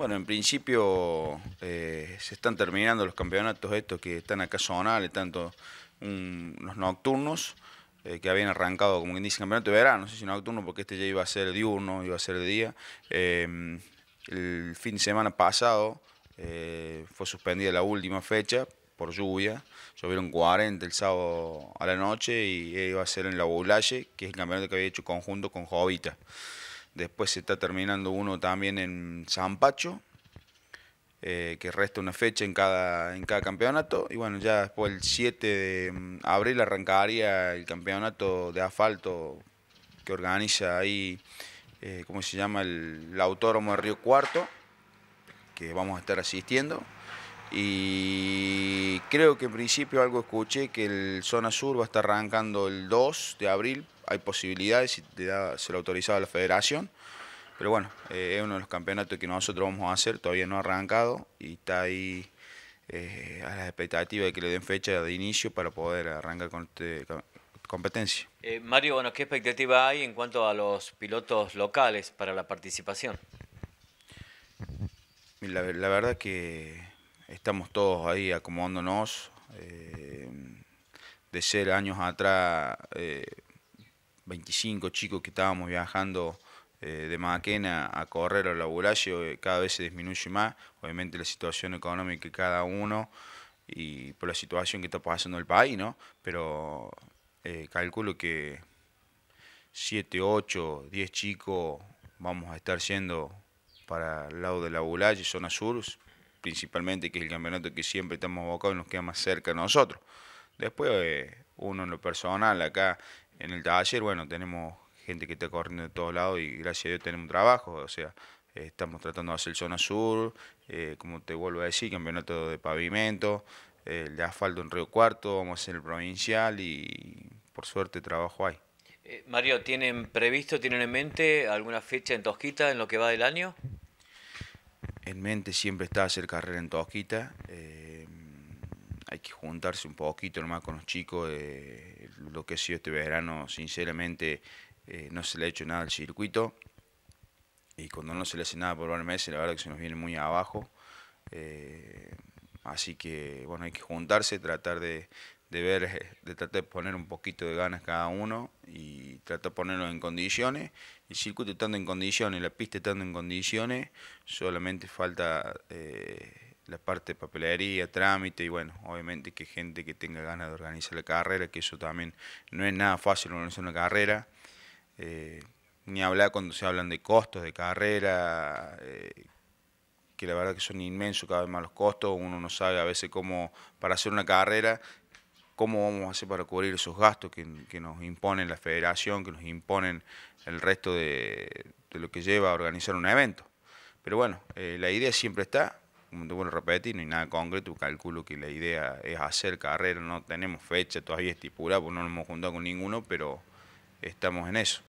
Bueno, en principio eh, se están terminando los campeonatos estos que están acá zonales, tanto los nocturnos, eh, que habían arrancado, como quien dice, campeonato de verano, no sé si nocturno, porque este ya iba a ser diurno, iba a ser de día. Em, el fin de semana pasado eh, fue suspendida la última fecha por lluvia, llovieron 40 el sábado a la noche y iba a ser en la Boulaye, que es el campeonato que había hecho conjunto con Jovita. Después se está terminando uno también en San Pacho, eh, que resta una fecha en cada, en cada campeonato. Y bueno, ya después el 7 de mm, abril arrancaría el campeonato de asfalto que organiza ahí, eh, ¿cómo se llama? El, el, Autódromo de Río Cuarto, que vamos a estar asistiendo. Y creo que en principio algo escuché que el Zona Sur va a estar arrancando el 2 de abril hay posibilidades y se lo autorizaba la federación. Pero bueno, eh, es uno de los campeonatos que nosotros vamos a hacer, todavía no ha arrancado y está ahí eh, a las expectativas de que le den fecha de inicio para poder arrancar con este competencia. Eh, Mario, bueno, ¿qué expectativa hay en cuanto a los pilotos locales para la participación? La, verdad que estamos todos ahí acomodándonos. de ser años atrás 25 chicos que estábamos viajando eh, de Maquena a correr a la eh, cada vez se disminuye más, obviamente la situación económica de cada uno y por la situación que está pasando el país, ¿no? Pero eh, calculo que 7, 8, 10 chicos vamos a estar siendo para el lado de la y zona sur, principalmente que es el campeonato que siempre estamos abocados y nos queda más cerca de nosotros. Después, uno en lo personal, acá en el taller, bueno, tenemos gente que está corriendo de todos lados y gracias a Dios tenemos un trabajo, o sea, estamos tratando de hacer zona sur, eh, como te vuelvo a decir, campeonato de pavimento, eh, el de asfalto en Río Cuarto, vamos a hacer el provincial y por suerte trabajo hay. Eh, Mario, ¿tienen previsto, tienen en mente alguna fecha en Tosquita en lo que va del año? En mente siempre está hacer carrera en Tosquita hay que juntarse un poquito nomás con los chicos. Eh, lo que ha sido este verano, sinceramente, eh, no se le ha hecho nada al circuito. Y cuando no se le hace nada por un meses, la verdad que se nos viene muy abajo. Eh, así que, bueno, hay que juntarse, tratar de, ver, de tratar de poner un poquito de ganas cada uno y tratar de ponerlo en condiciones. El circuito estando en condiciones, la pista estando en condiciones, solamente falta la parte de papelería, trámite y bueno, obviamente que gente que tenga ganas de organizar la carrera, que eso también no es nada fácil organizar una carrera, eh, ni hablar cuando se hablan de costos de carrera, eh, que la verdad que son inmensos cada vez más los costos, uno no sabe a veces cómo, para hacer una carrera, cómo vamos a hacer para cubrir esos gastos que, nos imponen la federación, que nos imponen el resto de, lo que lleva a organizar un evento. Pero bueno, eh, la idea siempre está, como tú vuelvo a no hay nada concreto, calculo que la idea es hacer carrera, no tenemos fecha todavía estipulada, porque no nos hemos juntado con ninguno, pero estamos en eso.